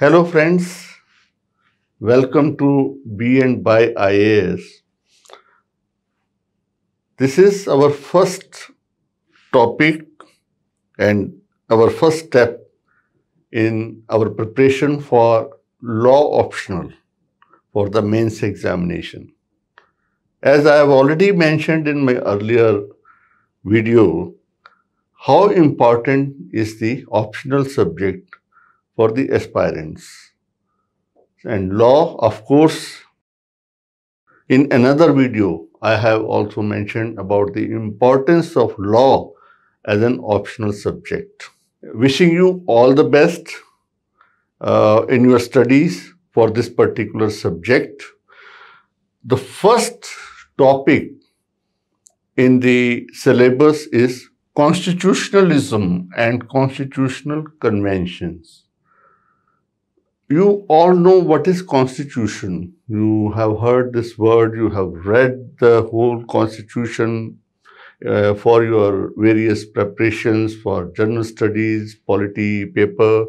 Hello friends, welcome to Be and By IAS. This is our first topic and our first step in our preparation for law optional for the mains examination. As I have already mentioned in my earlier video, how important is the optional subject for the aspirants. And law, of course, in another video, I have also mentioned about the importance of law as an optional subject. Wishing you all the best uh, in your studies for this particular subject. The first topic in the syllabus is constitutionalism and constitutional conventions you all know what is constitution you have heard this word you have read the whole constitution uh, for your various preparations for general studies polity paper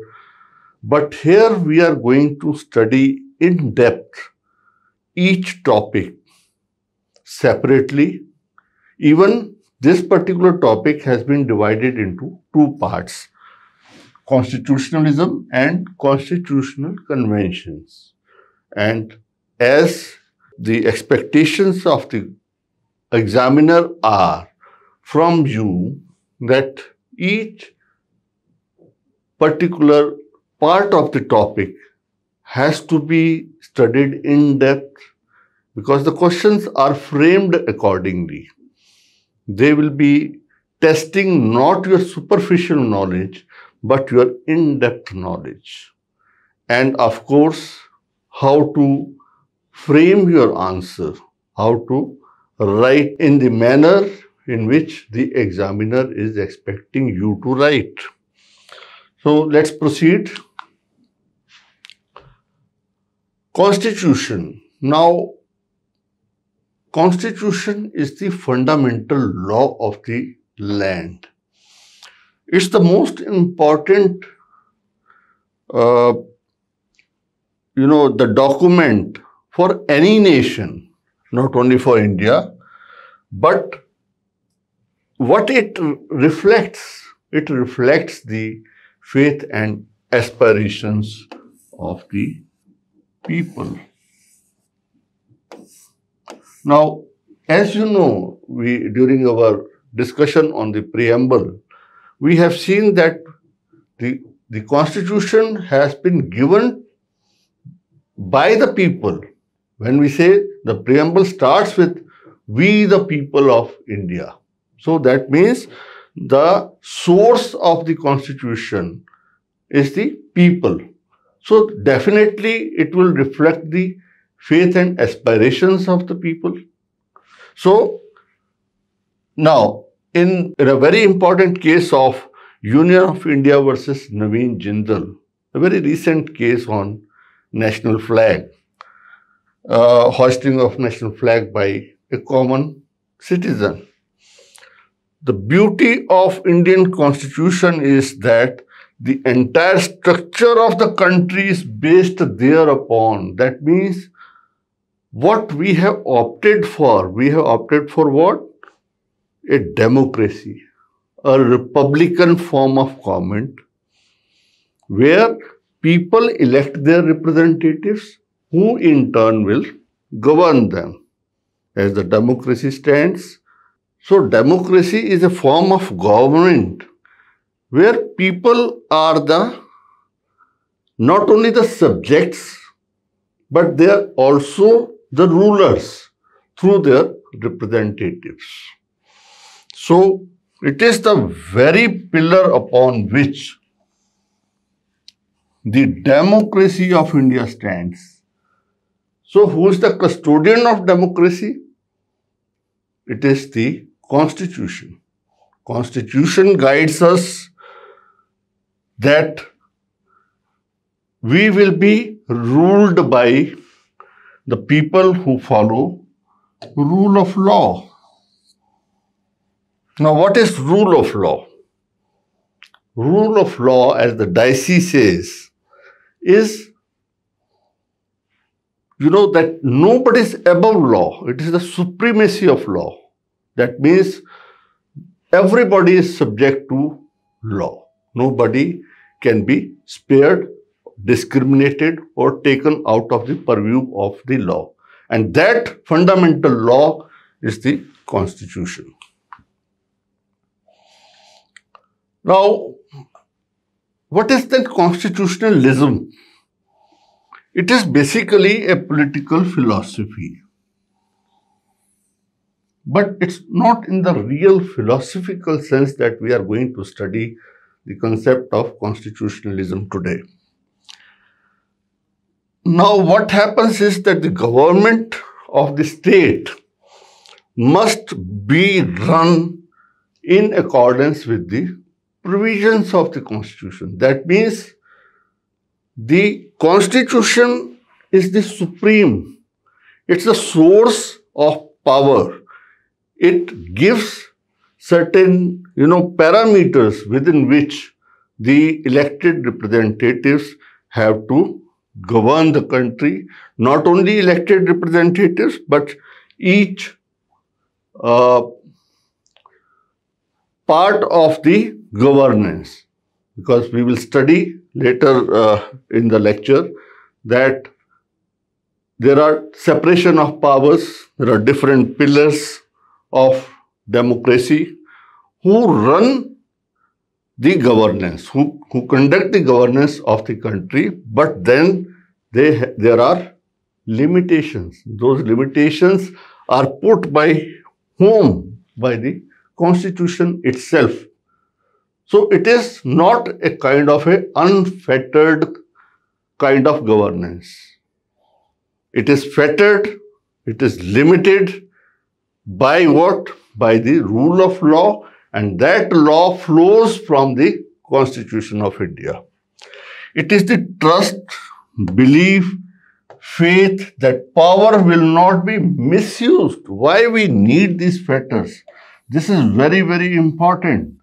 but here we are going to study in depth each topic separately even this particular topic has been divided into two parts constitutionalism and constitutional conventions. And as the expectations of the examiner are from you that each particular part of the topic has to be studied in depth because the questions are framed accordingly. They will be testing not your superficial knowledge, but your in-depth knowledge. And of course, how to frame your answer, how to write in the manner in which the examiner is expecting you to write. So let's proceed. Constitution. Now, Constitution is the fundamental law of the land. It's the most important, uh, you know, the document for any nation, not only for India, but what it reflects, it reflects the faith and aspirations of the people. Now, as you know, we during our discussion on the preamble, we have seen that the, the constitution has been given by the people. When we say the preamble starts with we the people of India. So that means the source of the constitution is the people. So definitely it will reflect the faith and aspirations of the people. So now in, in a very important case of Union of India versus Naveen Jindal, a very recent case on national flag, uh, hoisting of national flag by a common citizen. The beauty of Indian constitution is that the entire structure of the country is based thereupon. That means what we have opted for. We have opted for what? a democracy, a republican form of government where people elect their representatives who in turn will govern them as the democracy stands. So democracy is a form of government where people are the not only the subjects but they are also the rulers through their representatives. So, it is the very pillar upon which the democracy of India stands. So, who is the custodian of democracy? It is the constitution. Constitution guides us that we will be ruled by the people who follow rule of law. Now, what is rule of law? Rule of law, as the Dicey says, is, you know, that nobody is above law. It is the supremacy of law. That means everybody is subject to law. Nobody can be spared, discriminated, or taken out of the purview of the law. And that fundamental law is the Constitution. Now, what is then constitutionalism? It is basically a political philosophy. But it's not in the real philosophical sense that we are going to study the concept of constitutionalism today. Now, what happens is that the government of the state must be run in accordance with the provisions of the constitution. That means the constitution is the supreme. It's the source of power. It gives certain, you know, parameters within which the elected representatives have to govern the country. Not only elected representatives, but each uh, part of the governance because we will study later uh, in the lecture that there are separation of powers, there are different pillars of democracy who run the governance, who, who conduct the governance of the country, but then they, there are limitations. Those limitations are put by whom? By the constitution itself. So it is not a kind of a unfettered kind of governance. It is fettered, it is limited by what? By the rule of law and that law flows from the Constitution of India. It is the trust, belief, faith that power will not be misused. Why we need these fetters? This is very, very important.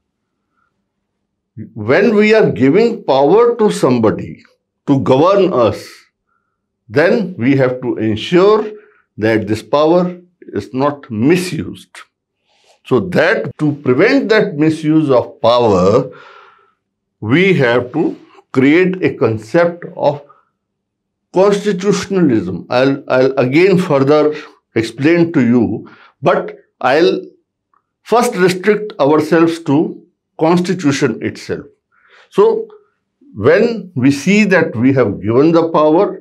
When we are giving power to somebody to govern us, then we have to ensure that this power is not misused. So that to prevent that misuse of power, we have to create a concept of constitutionalism. I'll, I'll again further explain to you, but I'll first restrict ourselves to constitution itself. So, when we see that we have given the power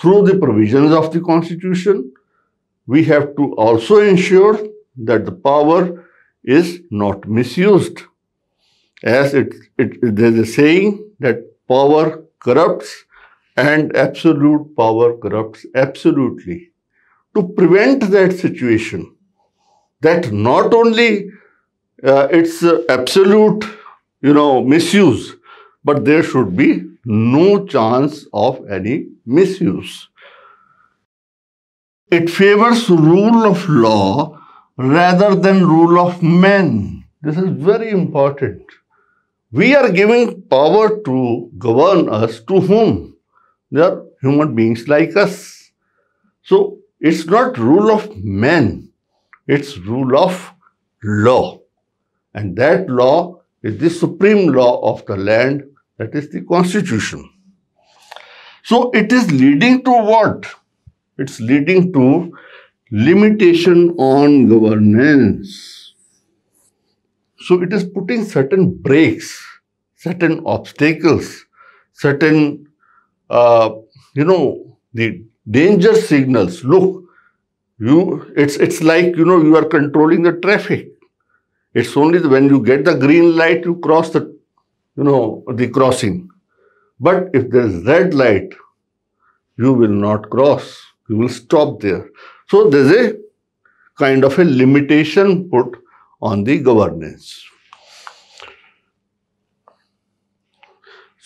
through the provisions of the constitution, we have to also ensure that the power is not misused. As it, it, there's a saying that power corrupts and absolute power corrupts absolutely. To prevent that situation, that not only uh, its uh, absolute, you know, misuse, but there should be no chance of any misuse. It favors rule of law rather than rule of men. This is very important. We are giving power to govern us to whom? They are human beings like us. So, it's not rule of men its rule of law. And that law is the supreme law of the land, that is the constitution. So it is leading to what? It's leading to limitation on governance. So it is putting certain breaks, certain obstacles, certain, uh, you know, the danger signals. Look, you it's it's like you know you are controlling the traffic it's only when you get the green light you cross the you know the crossing but if there is red light you will not cross you will stop there so there's a kind of a limitation put on the governance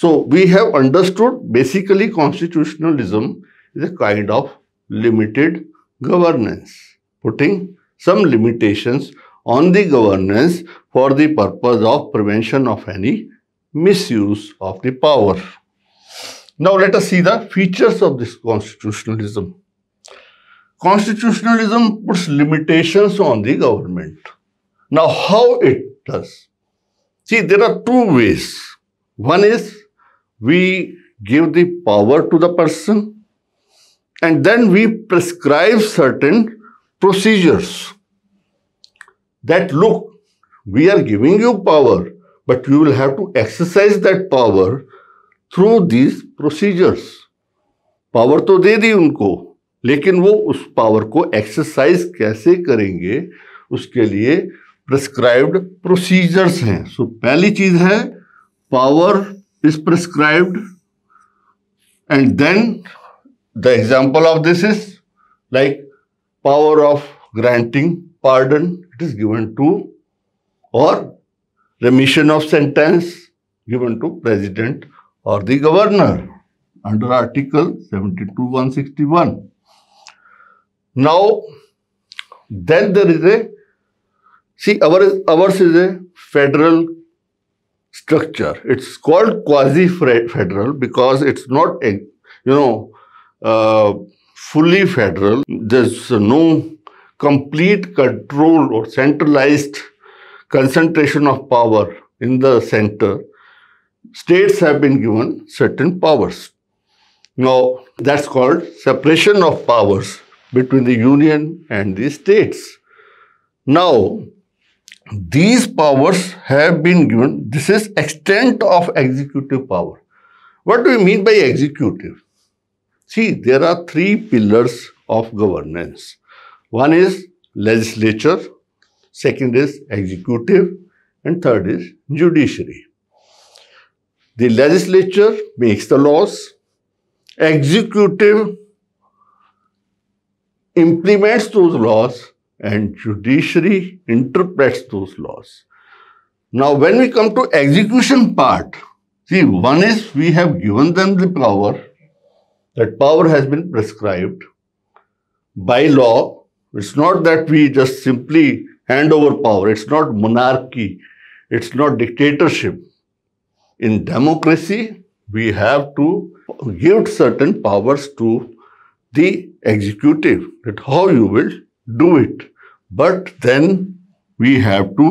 so we have understood basically constitutionalism is a kind of limited governance, putting some limitations on the governance for the purpose of prevention of any misuse of the power. Now let us see the features of this constitutionalism. Constitutionalism puts limitations on the government. Now how it does? See, there are two ways. One is we give the power to the person and then we prescribe certain procedures that look, we are giving you power, but you will have to exercise that power through these procedures. power to de di unko lekin wo us power ko exercise kaise karenge uske liye prescribed procedures hain so, pehli cheez hai power is prescribed and then The example of this is like power of granting pardon, it is given to or remission of sentence given to president or the governor under article 72161. Now, then there is a, see ours, ours is a federal structure. It's called quasi-federal because it's not, a, you know, uh, fully federal. There's no complete control or centralized concentration of power in the center. States have been given certain powers. Now, that's called separation of powers between the union and the states. Now, these powers have been given, this is extent of executive power. What do we mean by executive? See, there are three pillars of governance. One is legislature, second is executive, and third is judiciary. The legislature makes the laws, executive implements those laws, and judiciary interprets those laws. Now, when we come to execution part, see, one is we have given them the power that power has been prescribed by law. It's not that we just simply hand over power. It's not monarchy. It's not dictatorship. In democracy, we have to give certain powers to the executive that how you will do it. But then we have to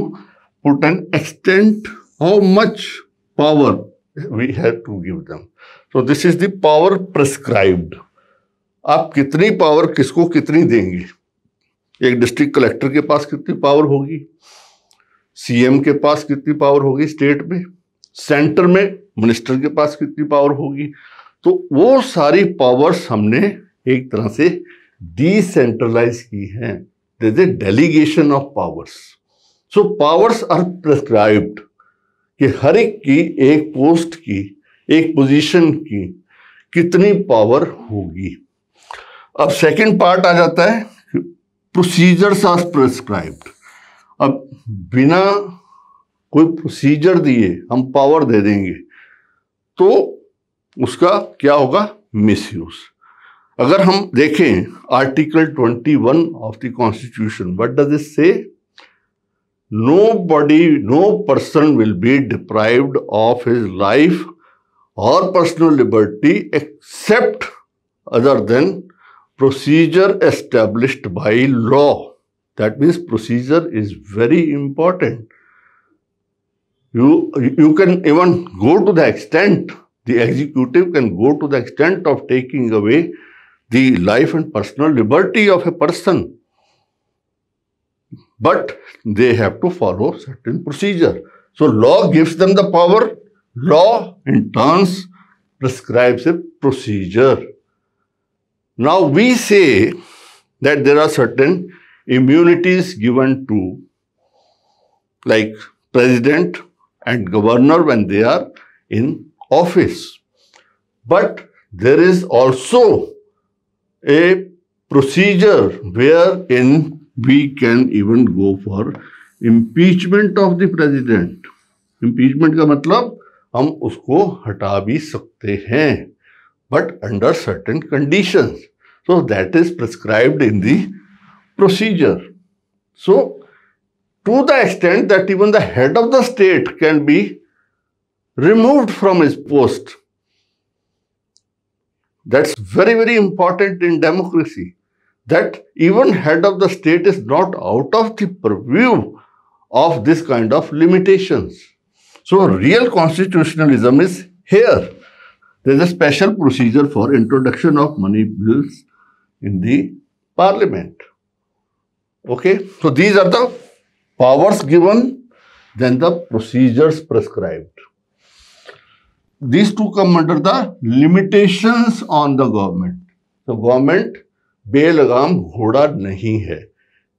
put an extent how much power we have to give them. तो this is the power prescribed आप कितनी power किसको कितनी देंगे एक district collector के पास कितनी power होगी सीएम के पास कितनी पावर होगी स्टेट में सेंटर में मिनिस्टर के पास कितनी पावर होगी तो वो सारी पावर्स हमने एक तरह से डिसेंट्रलाइज की हैं the delegation of powers so powers are prescribed कि हर एक की एक पोस्ट की एक पोजीशन की कितनी पावर होगी अब सेकंड पार्ट आ जाता है प्रोसीजर्स आर प्रिस्क्राइब्ड अब बिना कोई प्रोसीजर दिए हम पावर दे देंगे तो उसका क्या होगा मिसयूज अगर हम देखें article 21 of the constitution what does it say nobody no person will be deprived of his life or personal liberty except other than procedure established by law. That means procedure is very important. You, you can even go to the extent, the executive can go to the extent of taking away the life and personal liberty of a person. But they have to follow certain procedure. So law gives them the power Law, in turns, prescribes a procedure. Now, we say that there are certain immunities given to, like president and governor when they are in office. But there is also a procedure wherein we can even go for impeachment of the president. Impeachment ka matlab? हम उसको हटा भी सकते हैं but under certain condition so that is prescribe in the procedure so to the extend that even the head of the state can be remove from is post that's very very important in democracy that even head of the state is not out of the of this kind of limitation So real constitutionalism is here. There is a special procedure for introduction of money bills in the parliament. Okay, so these are the powers given, then the procedures prescribed. These two come under the limitations on the government. So government बेलगाम घोड़ा नहीं है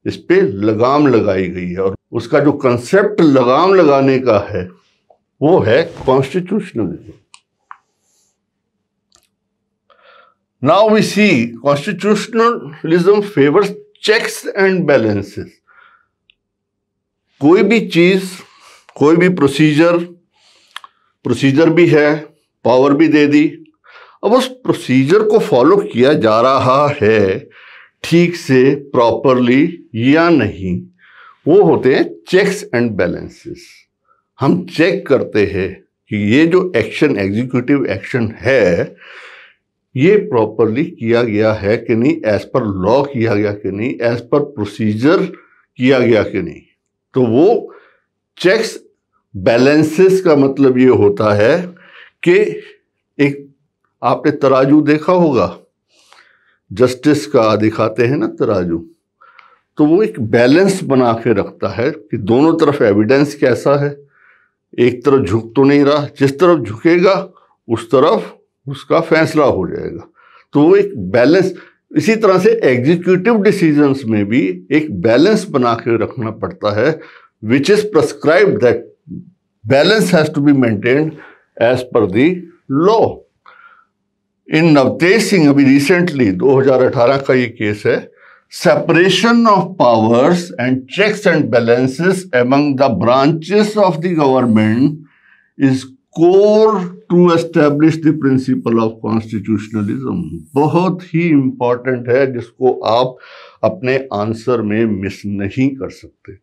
इस पे लगाम लगाई गई है और उसका जो कंसेप्ट लगाम लगाने का है वो है constitutionalism now we see constitutionalism favors checks and balances कोई भी चीज कोई भी प्रोसीजर प्रोसीजर भी है पावर भी दे दी अब उस प्रोसीजर को फॉलो किया जा रहा है ठीक से प्रॉपरली या नहीं वो होते हैं चेक्स एंड बैलेंसेस हम चेक करते हैं कि ये जो एक्शन एग्जीक्यूटिव एक्शन है ये प्रॉपरली किया गया है कि नहीं एज पर लॉ किया गया कि नहीं एज पर प्रोसीजर किया गया कि नहीं तो वो चेक्स बैलेंसेस का मतलब ये होता है कि एक आपने तराजू देखा होगा जस्टिस का दिखाते हैं ना तराजू तो वो एक बैलेंस बना के रखता है कि दोनों तरफ एविडेंस कैसा है एक तरफ झुक तो नहीं रहा जिस तरफ झुकेगा उस तरफ उसका फैसला हो जाएगा तो वो एक बैलेंस इसी तरह से एग्जीक्यूटिव डिसीजंस में भी एक बैलेंस बना के रखना पड़ता है which is prescribe that balance has to be maintain as per the law in नवतेज Singh अभी रिसेंटली 2018 का ये केस है separation of powers and checks and balances among the branches of the government is core to establish the principle of constitutionalism बहुत ही important है जिसको आप अपने answer में miss नहीं कर सकते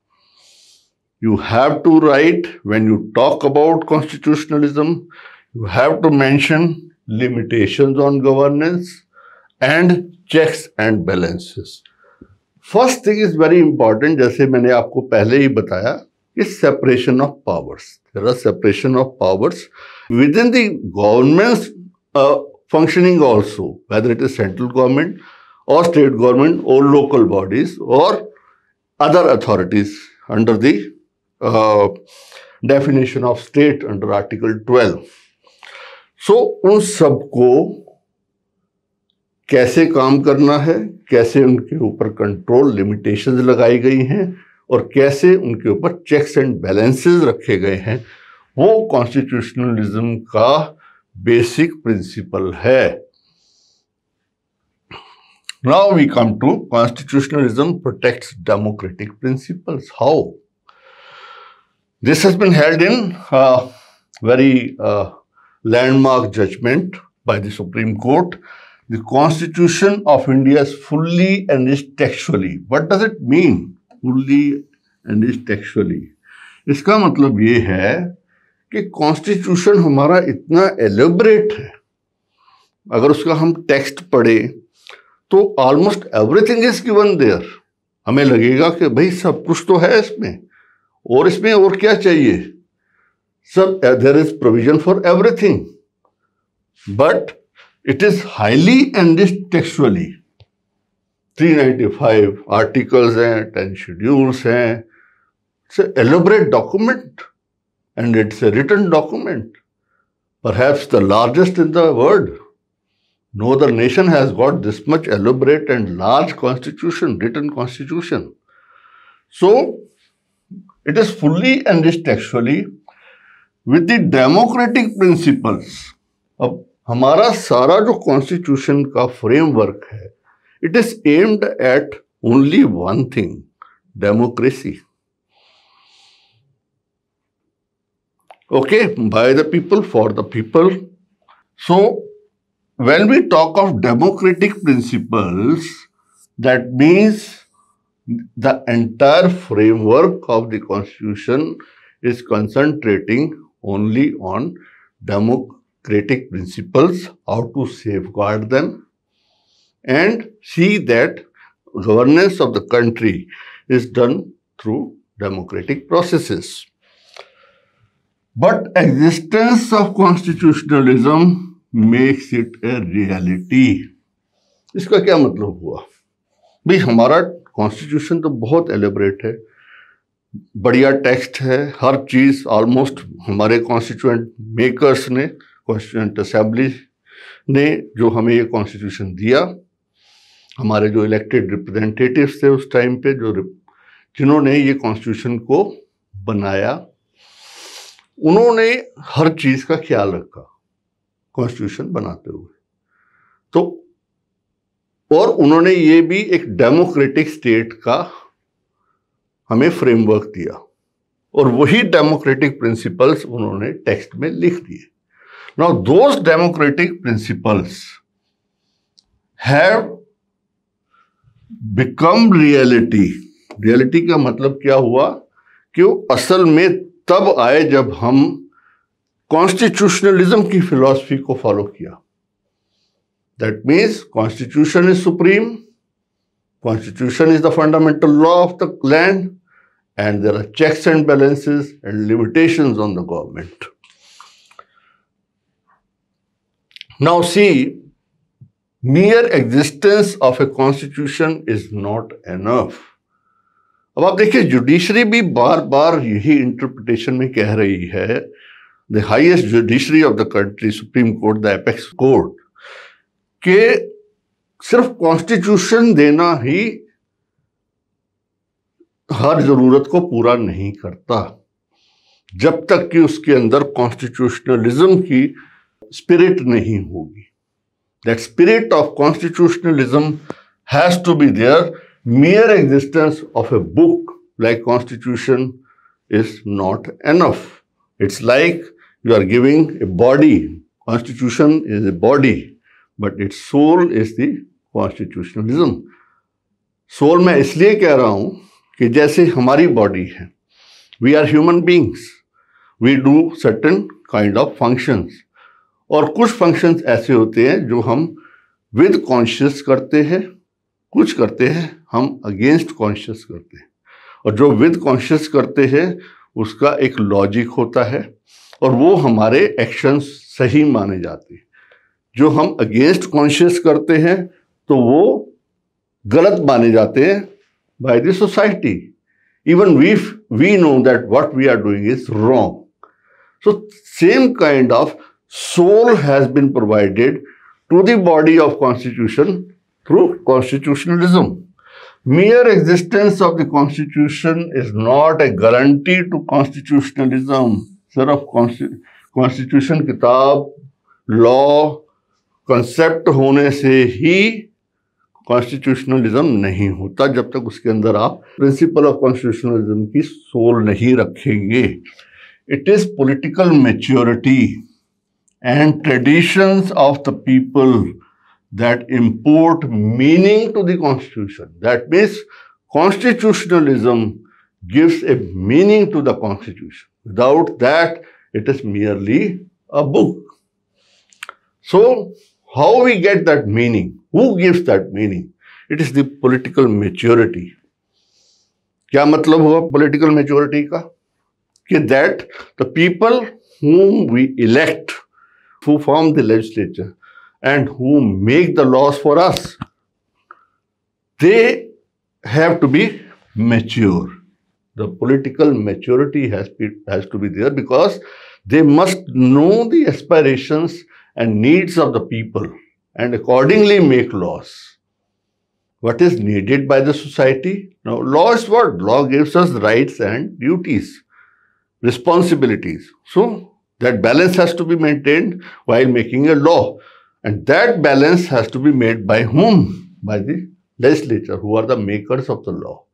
You have to write when you talk about constitutionalism. You have to mention limitations on governance and checks and balances. First thing is very important जैसे मैंने आपको पहले ही बताया कि separation of powers separation of powers within the government functioning also whether it is central government और state government और local bodies और other authorities under the definition of state under article twelve so उन सबको कैसे काम करना है कैसे उनके ऊपर कंट्रोल लिमिटेशंस लगाई गई हैं और कैसे उनके ऊपर चेक्स एंड बैलेंसेस रखे गए हैं वो कॉन्स्टिट्यूशनलिज्म का बेसिक प्रिंसिपल है now we come to constitutionalism protects democratic principles how this has been held in very landmark judgment by the Supreme Court The Constitution of India is fully enriched textually. What does it mean? Fully enriched textually. इसका मतलब ये है कि constitution हमारा इतना elaborate है अगर उसका हम टेक्स्ट पढ़ें तो almost everything is given there हमें लगेगा कि भाई सब कुछ तो है इसमें और इसमें और क्या चाहिए सब there is provision for everything but It is highly enriched textually. 395 articles and 10 schedules It's an elaborate document and it's a written document. Perhaps the largest in the world. No other nation has got this much elaborate and large constitution, written constitution. So, it is fully enriched textually with the democratic principles of हमारा सारा जो constitution का framework है it is aimed at only one thing democracy okay by the people for the people so when we talk of democratic principles that means the entire framework of the constitution is concentrating only on democracy democratic principles, how to safeguard them, and see that governance of the country is done through democratic processes. But existence of constitutionalism makes it a reality. इसका क्या मतलब हुआ भाई हमारा constitution तो बहुत elaborate है बढ़िया टेक्स्ट है हर चीज़ ऑलमोस्ट हमारे कॉन्स्टिट्यूंट मेकर्स ने कॉन्स्टिट्यूंट असेंबली ने जो हमें ये कॉन्स्टिट्यूशन दिया हमारे जो इलेक्टेड रिप्रेजेंटेटिव्स थे उस टाइम पे जो जिन्होंने ये कॉन्स्टिट्यूशन को बनाया उन्होंने हर चीज़ का ख्याल रखा कॉन्स्टिट्यूशन बनाते हुए तो और उन्होंने ये भी एक डेमोक्रेटिक स्टेट का हमें फ्रेमवर्क दिया और वही डेमोक्रेटिक प्रिंसिपल्स उन्होंने टेक्स्ट में लिख दिए Now, those democratic principles have become reality reality का मतलब क्या हुआ कि वो असल में तब आए जब हम कॉन्स्टिट्यूशनलिज्म की फिलॉसफी को फॉलो किया that means constitution is supreme constitution is the fundamental law of the land and there are checks and balances and limitations on the government Now see, mere existence of a constitution is not enough. अब आप देखिए judiciary भी बार बार यही interpretation में कह रही है the highest judiciary of the country Supreme Court the apex court के सिर्फ कॉन्स्टिट्यूशन देना ही हर ज़रूरत को पूरा नहीं करता जब तक कि उसके अंदर कॉन्स्टिट्यूशनलिज्म की स्पिरिट नहीं होगी that spirit of constitutionalism has to be there mere existence of a book like constitution is not enough it's like you are giving a body constitution is a body but its soul is the constitutionalism soul मैं इसलिए कह रहा हूं कि जैसे हमारी body है we are human beings we do certain kind of functions और कुछ फंक्शंस ऐसे होते हैं जो हम विद कॉन्शियस करते हैं कुछ करते हैं हम अगेंस्ट कॉन्शियस करते हैं और जो विद कॉन्शियस करते हैं उसका एक लॉजिक होता है और वो हमारे एक्शन सही माने जाते हैं जो हम अगेंस्ट कॉन्शियस करते हैं तो वो गलत माने जाते हैं by the society even we we know that what we are doing is wrong so same kind of soul has been provided to the body of constitution through constitutionalism. Mere existence of the constitution is not a guarantee to constitutionalism. Sir, of सिर्फ constitution, kitab, law, concept होने से ही constitutionalism नहीं होता जब तक उसके अंदर आप principle of constitutionalism की soul नहीं रखेंगे It is political maturity. and traditions of the people that import meaning to the constitution. That means constitutionalism gives a meaning to the constitution. Without that, it is merely a book. So, how we get that meaning? Who gives that meaning? It is the political maturity. क्या मतलब हुआ political maturity का? कि that the people whom we elect who form the legislature and who make the laws for us, they have to be mature. The political maturity has, be, has to be there because they must know the aspirations and needs of the people and accordingly make laws. What is needed by the society? Now, law is what? Law gives us rights and duties, responsibilities. So, that balance has to be maintained while making a law. And that balance has to be made by whom? By the legislature, who are the makers of the law.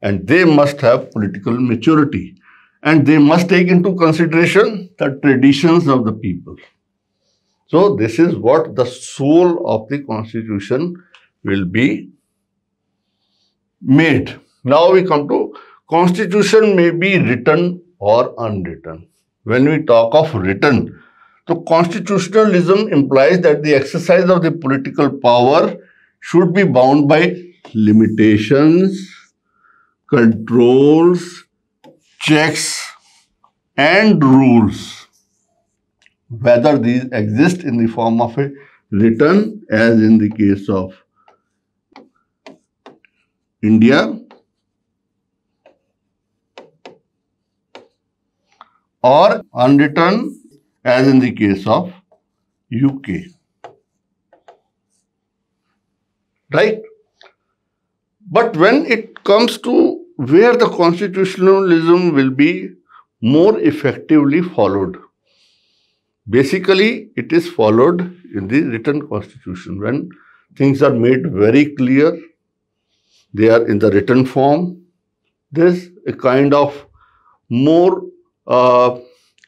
And they must have political maturity. And they must take into consideration the traditions of the people. So this is what the soul of the constitution will be made. Now we come to constitution may be written or unwritten when we talk of written. So constitutionalism implies that the exercise of the political power should be bound by limitations, controls, checks, and rules, whether these exist in the form of a written, as in the case of India, or unwritten as in the case of UK. Right? But when it comes to where the constitutionalism will be more effectively followed, basically it is followed in the written constitution when things are made very clear, they are in the written form, there is a kind of more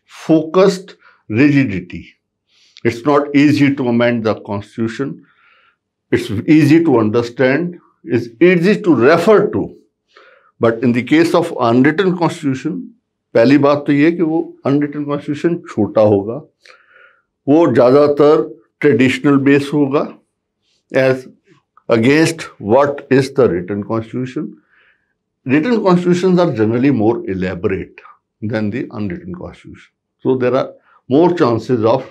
focused rigidity. It's not easy to amend the constitution. It's easy to understand. It's easy to refer to. But in the case of unwritten constitution पहली बात तो ये कि वो unwritten constitution छोटा होगा वो ज़्यादातर ट्रेडिशनल बेस होगा as against what is the written constitution written constitution are generally more elaborate than the unwritten constitution. So there are more chances of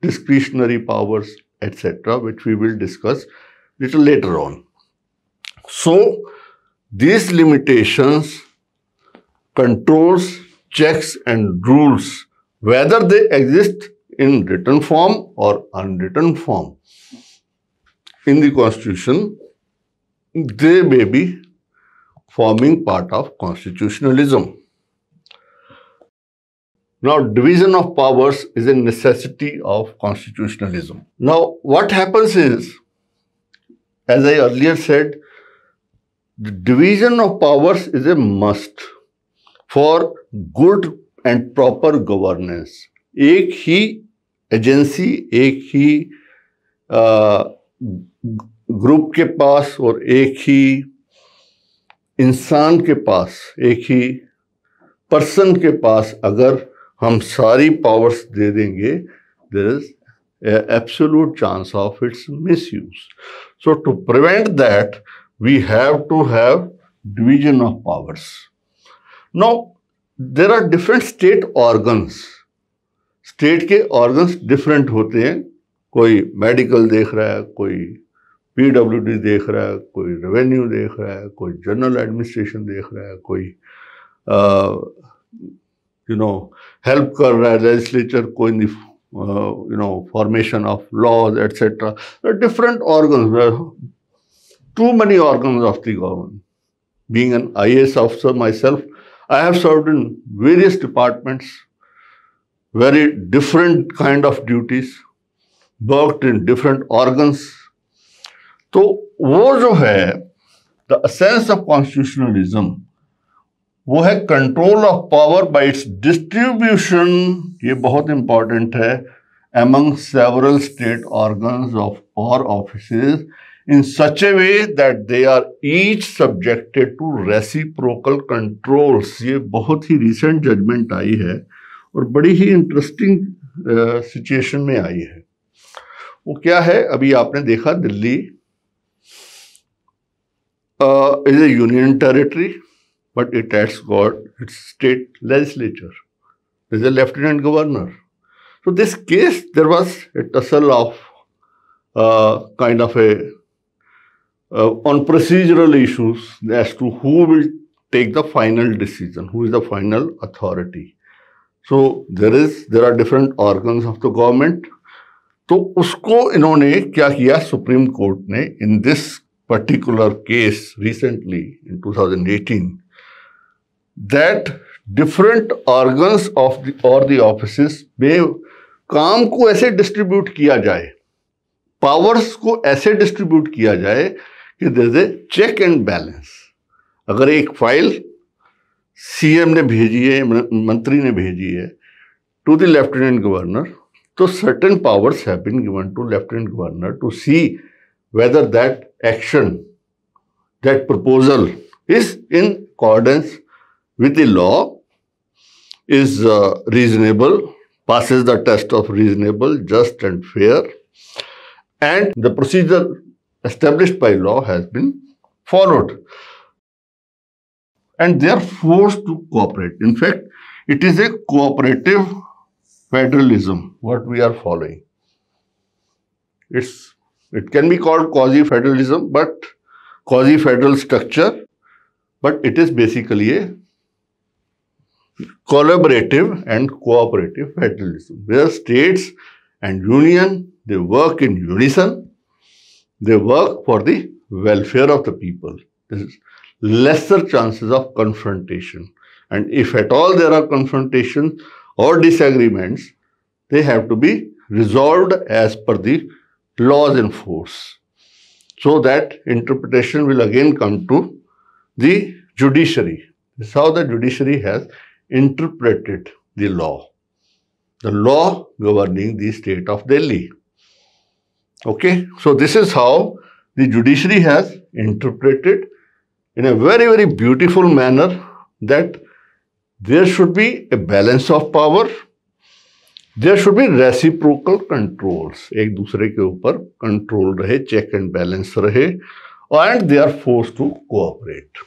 discretionary powers, etc., which we will discuss little later on. So these limitations, controls, checks and rules, whether they exist in written form or unwritten form in the constitution, they may be forming part of constitutionalism. Now, division of powers is a necessity of constitutionalism. Now, what happens is, as I earlier said, the division of powers is a must for good and proper governance. एक ही agency एक ही group के पास और एक ही इंसान के पास एक ही person के पास अगर हम सारी पावर्स दे देंगे there is absolute chance of its misuse so to prevent that we have to have division of powers no there are different state organs state के ऑर्गन्स डिफरेंट होते हैं कोई मेडिकल देख रहा है कोई पी डब्ल्यू डी देख रहा है कोई रेवेन्यू देख रहा है कोई जनरल एडमिनिस्ट्रेशन देख रहा है कोई uh, you know, help कर legislature uh, you know formation of laws, etc. There are different organs. There are too many organs of the government. Being an IAS officer myself, I have served in various departments, very different kind of duties, worked in different organs. तो वो जो है the sense of constitutionalism वो है control of power by its distribution ये बहुत important है among several state organ of power office in such a way that they are each subjected to reciprocal controls ये बहुत ही रिसेंट जजमेंट आई है और बड़ी ही इंटरेस्टिंग सिचुएशन uh, में आई है वो क्या है अभी आपने देखा Delhi is a union territory but it has got its state legislature. There's a lieutenant governor. So this case, there was a tussle of uh, kind of a uh, on procedural issues as to who will take the final decision, who is the final authority. So there is there are different organs of the government. तो उसको इन्होंने क्या किया Supreme Court ने in this particular case recently in 2018 that different organs of और or the काम को ऐसे डिस्ट्रीब्यूट किया जाए पावर्स को ऐसे डिस्ट्रीब्यूट किया जाए कि they a check and balance अगर एक फाइल सीएम ने भेजी है मंत्री ने भेजी है टू द लेफ्टिनेंट गवर्नर तो certain powers have been given to lieutenant governor to see whether that action that proposal is in accordance with the law is uh, reasonable, passes the test of reasonable, just and fair, and the procedure established by law has been followed. And they are forced to cooperate. In fact, it is a cooperative federalism, what we are following. It's, it can be called quasi-federalism, but quasi-federal structure, but it is basically a collaborative and cooperative federalism, where states and union, they work in unison, they work for the welfare of the people. There's lesser chances of confrontation. And if at all there are confrontations or disagreements, they have to be resolved as per the laws in force. So that interpretation will again come to the judiciary. This is how the judiciary has interpreted the law, the law governing the state of Delhi. Okay, so this is how the judiciary has interpreted in a very, very beautiful manner that there should be a balance of power, there should be reciprocal controls, एक दूसरे के ऊपर control रहे check and balance रहे and they are forced to cooperate.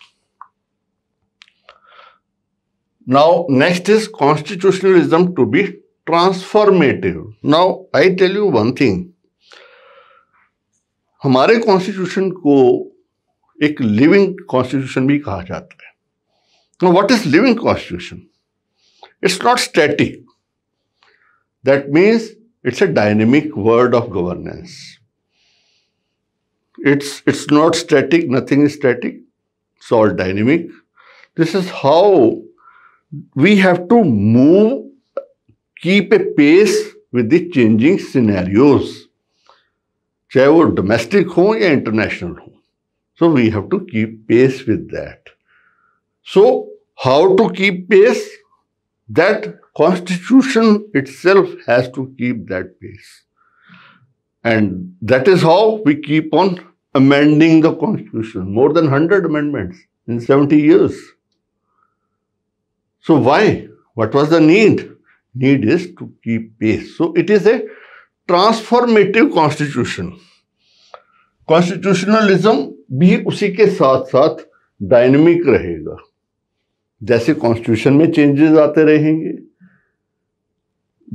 Now, next is constitutionalism to be transformative. Now, I tell you one thing. हमारे constitution को एक living constitution भी कहा Now, what is living constitution? It's not static. That means it's a dynamic word of governance. it's not static, nothing is static. It's all dynamic. This is how we have to move, keep a pace with the changing scenarios. चाहे वो domestic हो या international हो so we have to keep pace with that so how to keep pace constitution itself has to keep that pace. And that is how we keep on amending the constitution. More than 100 amendments in 70 years. So why? What was the need? Need is to keep pace. So it is a transformative constitution. Constitutionalism भी उसी के साथ साथ dynamic रहेगा जैसे constitution में changes आते रहेंगे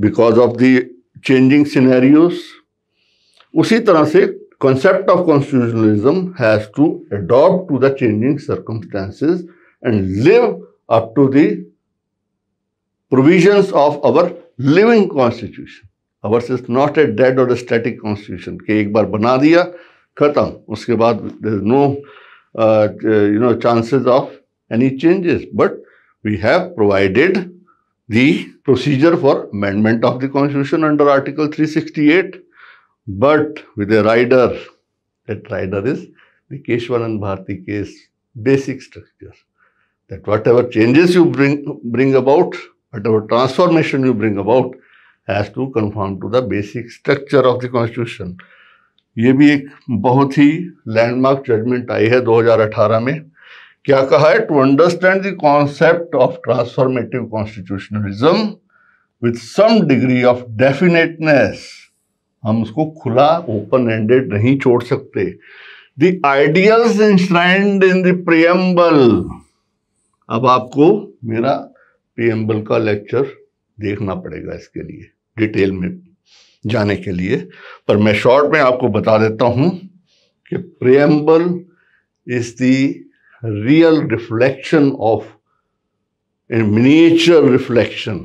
because of the changing scenarios उसी तरह से concept of constitutionalism has to adopt to the changing circumstances and live up to the provisions of our living constitution. Ours is not a dead or a static constitution. there is no uh, you know chances of any changes. But we have provided the procedure for amendment of the constitution under Article 368. But with a rider, that rider is the Keshwanand Bharti case basic structure. That whatever changes you bring bring about whatever transformation you bring about has to conform to the basic structure of the constitution. ये भी एक बहुत ही landmark judgement आई है 2018 में क्या कहा है to understand the concept of transformative constitutionalism with some degree of definiteness हम उसको खुला ओपन एंडेड नहीं छोड़ सकते the ideals enshrined in the preamble अब आपको मेरा पीएमबल का लेक्चर देखना पड़ेगा इसके लिए डिटेल में जाने के लिए पर मैं शॉर्ट में आपको बता देता हूं कि preamble is the real reflection of a miniature reflection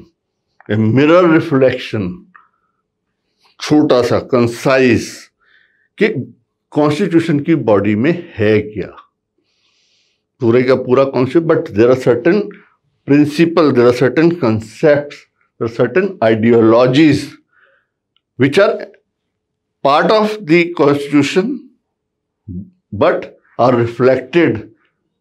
a mirror reflection छोटा सा कंसाइज कि कॉन्स्टिट्यूशन की बॉडी में है क्या पूरे का पूरा constitute but there are certain principle, there are certain concepts, there are certain ideologies which are part of the constitution but are reflected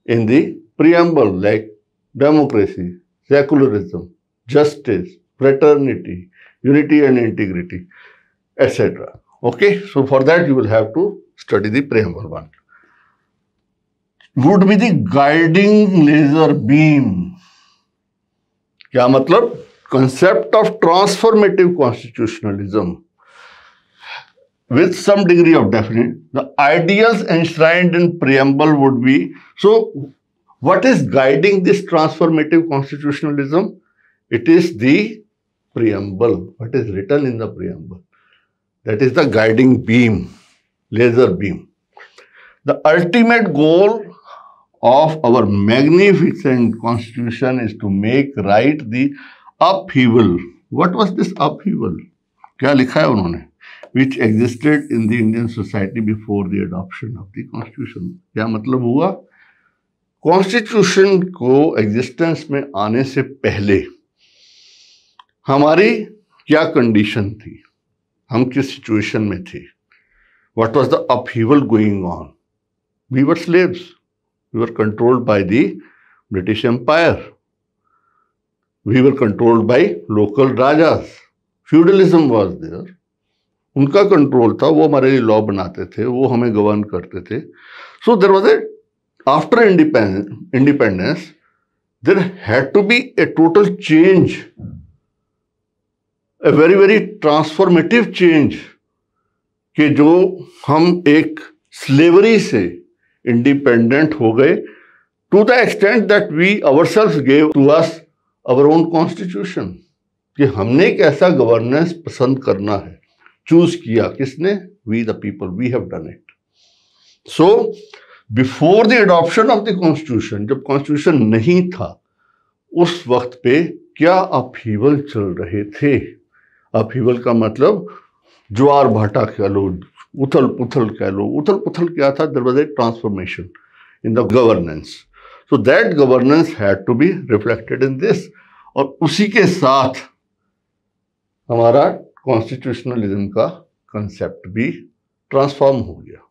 in the preamble like democracy, secularism, justice, fraternity, unity and integrity, etc. Okay, so for that you will have to study the preamble one. Would be the guiding laser beam क्या मतलब concept of transformative constitutionalism with some degree of definite the ideals enshrined in preamble would be so what is guiding this transformative constitutionalism it is the preamble what is written in the preamble that is the guiding beam laser beam the ultimate goal of our magnificent constitution is to make right the upheaval. What was this upheaval? क्या लिखा है उन्होंने which existed in the Indian society before the adoption of the constitution क्या मतलब हुआ constitution को existence में आने से पहले हमारी क्या कंडीशन थी हम किस सिचुएशन में थे what was the upheaval going on we were slaves We were controlled by the British Empire. We were controlled by local rajas. Feudalism was there. उनका कंट्रोल था वो हमारे लिए लॉ बनाते थे वो हमें गवर्न करते थे so there was a after independence there had to be a total change a very very transformative change कि जो हम एक स्लेवरी से इंडिपेंडेंट हो गए to the extent that we our self gave to us our own constitution कि हमने एक ऐसा गवर्नेंस पसंद करना है चूज किया किसने we the people we have done it so before the adoption of the constitution जब कॉन्स्टिट्यूशन नहीं था उस वक्त पे क्या अपीवल चल रहे थे अपीवल का मतलब ज्वार भाटा का लोग उथल पुथल कह लो उथल पुथल क्या था there was a transformation in the governance so that governance had to be reflected in this और उसी के साथ हमारा कॉन्स्टिट्यूशनलिज्म का कंसेप्ट भी ट्रांसफॉर्म हो गया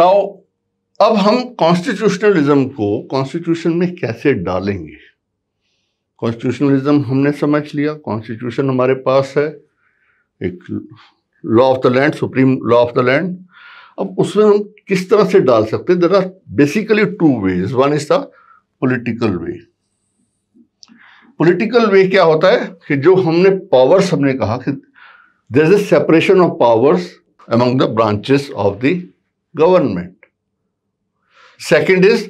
नाउ अब हम कॉन्स्टिट्यूशनलिज्म को कॉन्स्टिट्यूशन में कैसे डालेंगे कॉन्स्टिट्यूशनलिज्म हमने समझ लिया कॉन्स्टिट्यूशन हमारे पास है एक law of the land supreme law of the land अब उसमें हम किस तरह से डाल सकते हैं there are basically two ways one is the political way political way क्या होता है कि जो हमने पावर्स हमने कहा कि there is a separation of powers among the branches of the government second is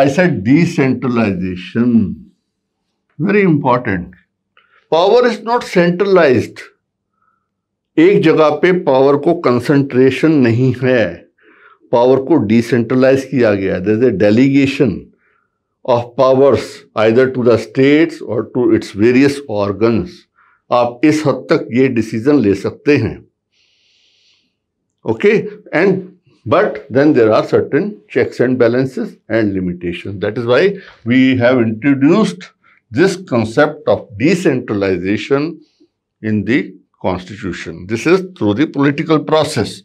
I said decentralisation very important power is not centralised एक जगह पे पावर को कंसंट्रेशन नहीं है पावर को डिसेंट्रलाइज किया गया है is delegation of powers either to the states और टू इट्स वेरियस ऑर्गन्स आप इस हद तक ये डिसीजन ले सकते हैं okay and but then there are certain checks and balances and limitation that is why we have introduced this concept of decentralisation in the constitution this is through the political process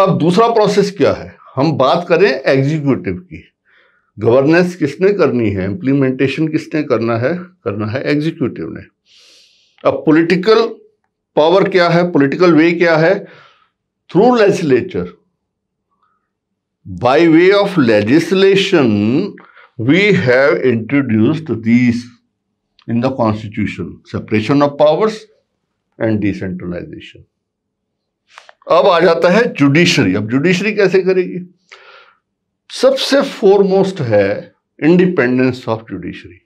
अब दूसरा process क्या है हम बात करें executive की governance किसने करनी है इम्प्लीमेंटेशन किसने करना है करना है एग्जीक्यूटिव ने अब पॉलिटिकल पावर क्या है पॉलिटिकल वे क्या है through legislature by way of legislation we have introduced these in the constitution separation of powers and decentralisation अब आ जाता है जुडिशरी अब जुडिशरी कैसे करेगी सबसे फोरमोस्ट है independence of judiciary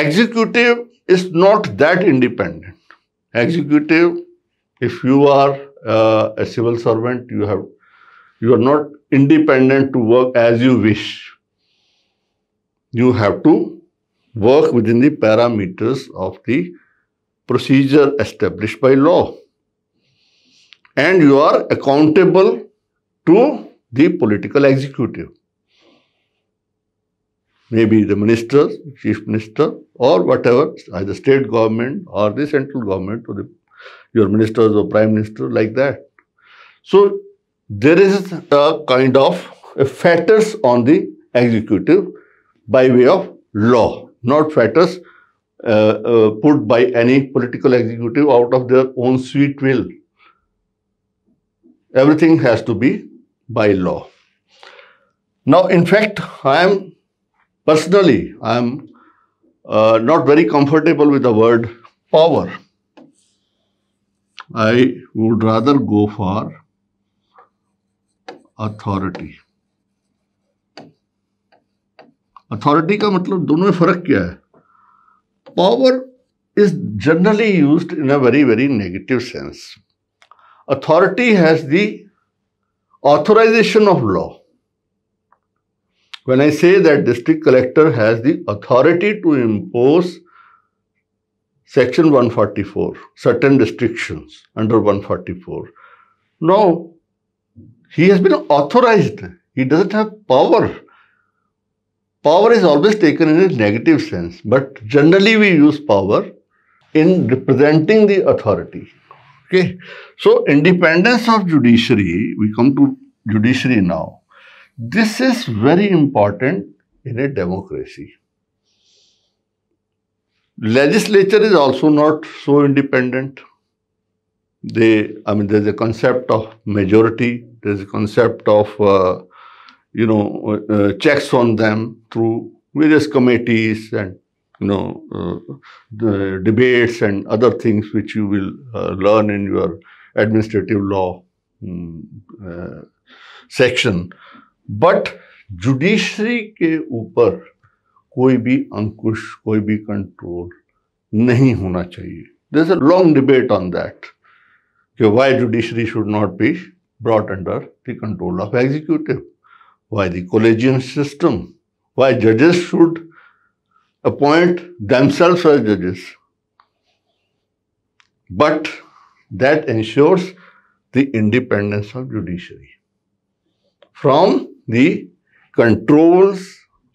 executive is not that independent executive if you are a civil servant you have you are not independent to work as you wish you have to work within the parameters of the procedure established by law. And you are accountable to the political executive. Maybe the minister, chief minister, or whatever, either state government or the central government or the, your ministers or prime minister, like that. So there is a kind of a fetters on the executive by way of law, not fetters uh, uh, put by any political executive out of their own sweet will. Everything has to be by law. Now, in fact, I am personally, I am uh, not very comfortable with the word power. I would rather go for authority. Authority का मतलब दोनों में फर्क क्या है Power is generally used in a very, very negative sense. Authority has the authorization of law. When I say that district collector has the authority to impose section 144, certain restrictions under 144. Now, he has been authorized. He doesn't have power Power is always taken in a negative sense, but generally we use power in representing the authority. Okay, so independence of judiciary, we come to judiciary now. This is very important in a democracy. Legislature is also not so independent. They, I mean, there's a concept of majority, there's a concept of uh, you know, uh, checks on them through various committees and, you know, uh, the debates and other things which you will uh, learn in your administrative law um, But judiciary ke के ऊपर कोई भी अंकुश कोई भी control नहीं होना there's a long debate on that. Okay, why judiciary should not be brought under the control of executive. Why the collegium system? Why judges should appoint themselves as judges? But that ensures the independence of judiciary from the controls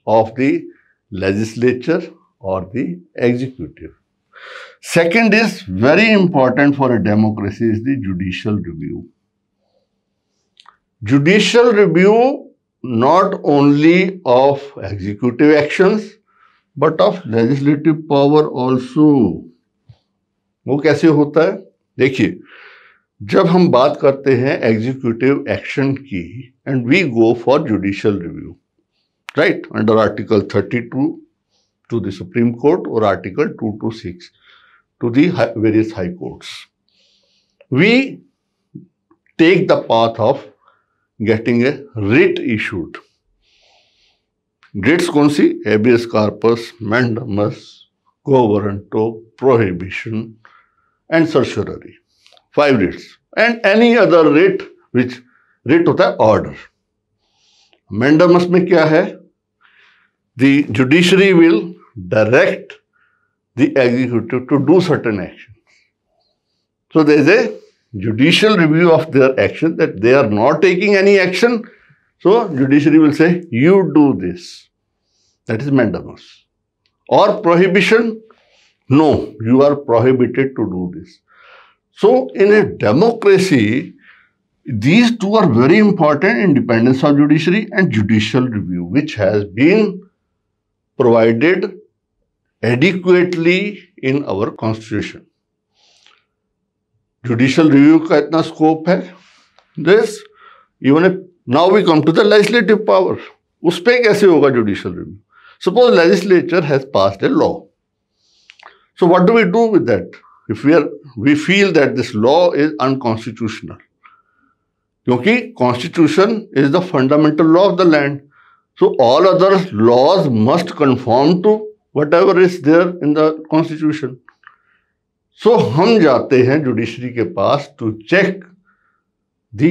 of the legislature or the executive. Second is very important for a democracy is the judicial review. Judicial review not only of executive actions but of legislative power also वो कैसे होता है देखिए जब हम बात करते हैं एग्जीक्यूटिव एक्शन की and we go for judicial review right under article 32 to to the Supreme Court और article 226 two six the various high courts we take the path of getting a writ issued writs कौन सी habeas corpus mandamus quo warranto prohibition and certiorari five writs and any other writ which writ होता है order mandamus में क्या है the judiciary will direct the executive to do certain action so they is a judicial review of their action that they are not taking any action. So, judiciary will say, you do this. That is mandamus. Or prohibition, no, you are prohibited to do this. So, in a democracy, these two are very important, independence of judiciary and judicial review, which has been provided adequately in our constitution. Judicial review का इतना scope है this you ने now we come to the legislative power उस पर कैसे होगा judicial review suppose legislature has pass a law so what do we do with that if you are we feel that this law is unconstitutional क्योंकि constitution is the fundamental law of the land so all other laws must conform to whatever is there in the constitution so हम जाते हैं judiciary के पास to check the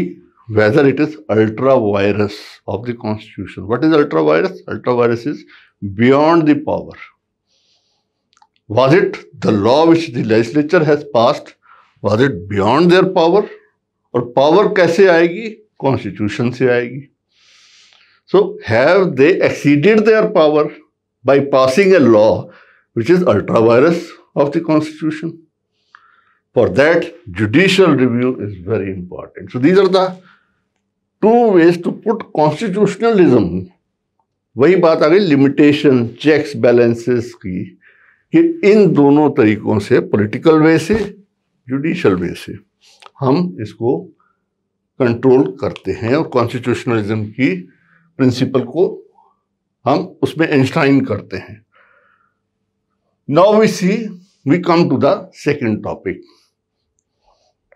whether it is ultra vires of the constitution what is ultra vires ultra vires is beyond the power was it the law which the legislature has passed was it beyond their power और power कैसे आएगी constitution से आएगी so have they exceeded their power by passing a law which is ultra vires of the constitution For that, judicial review is very important. So these are the two ways to put constitutionalism. वही बात आ गई limitation checks balances की कि इन दोनों तरीकों से political वे से judicial वे से हम इसको कंट्रोल करते हैं और कॉन्स्टिट्यूशनलिज्म की प्रिंसिपल को हम उसमें इंस्टाइन करते हैं now we see we come to the second topic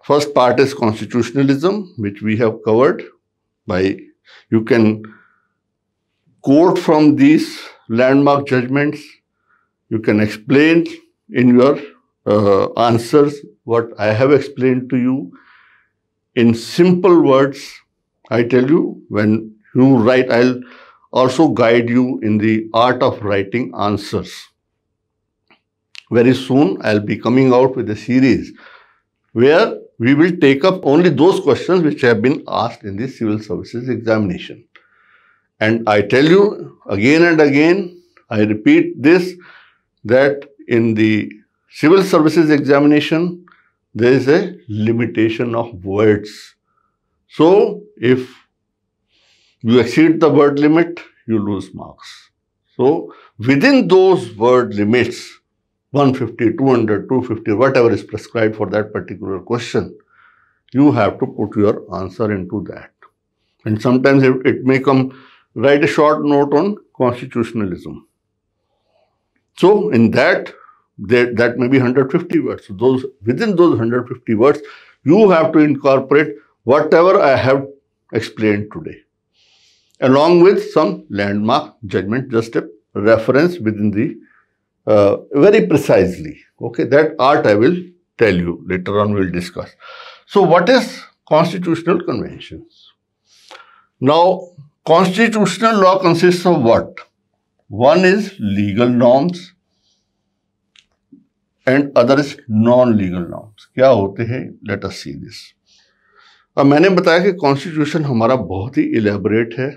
First part is constitutionalism, which we have covered by, you can quote from these landmark judgments. You can explain in your uh, answers what I have explained to you. In simple words, I tell you, when you write, I'll also guide you in the art of writing answers. Very soon, I'll be coming out with a series where we will take up only those questions which have been asked in the civil services examination. And I tell you again and again, I repeat this, that in the civil services examination, there is a limitation of words. So, if you exceed the word limit, you lose marks. So, within those word limits, 150, 200, 250, whatever is prescribed for that particular question, you have to put your answer into that. And sometimes it, it may come, write a short note on constitutionalism. So in that, there, that may be 150 words. So those Within those 150 words, you have to incorporate whatever I have explained today, along with some landmark judgment, just a reference within the uh, very precisely. Okay, that art I will tell you later on, we'll discuss. So, what is constitutional conventions? Now, constitutional law consists of what? One is legal norms and other is non-legal norms. क्या होते हैं Let us see this. अब मैंने बताया कि constitution हमारा बहुत ही इलेबरेट है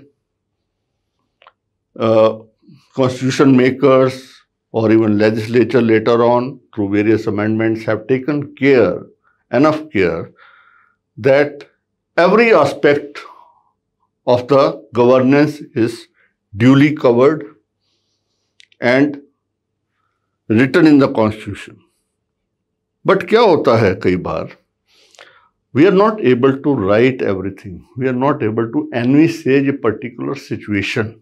constitution makers or even legislature later on through various amendments have taken care, enough care, that every aspect of the governance is duly covered and written in the constitution. But क्या होता है we are not able to write everything. We are not able to envisage a particular situation.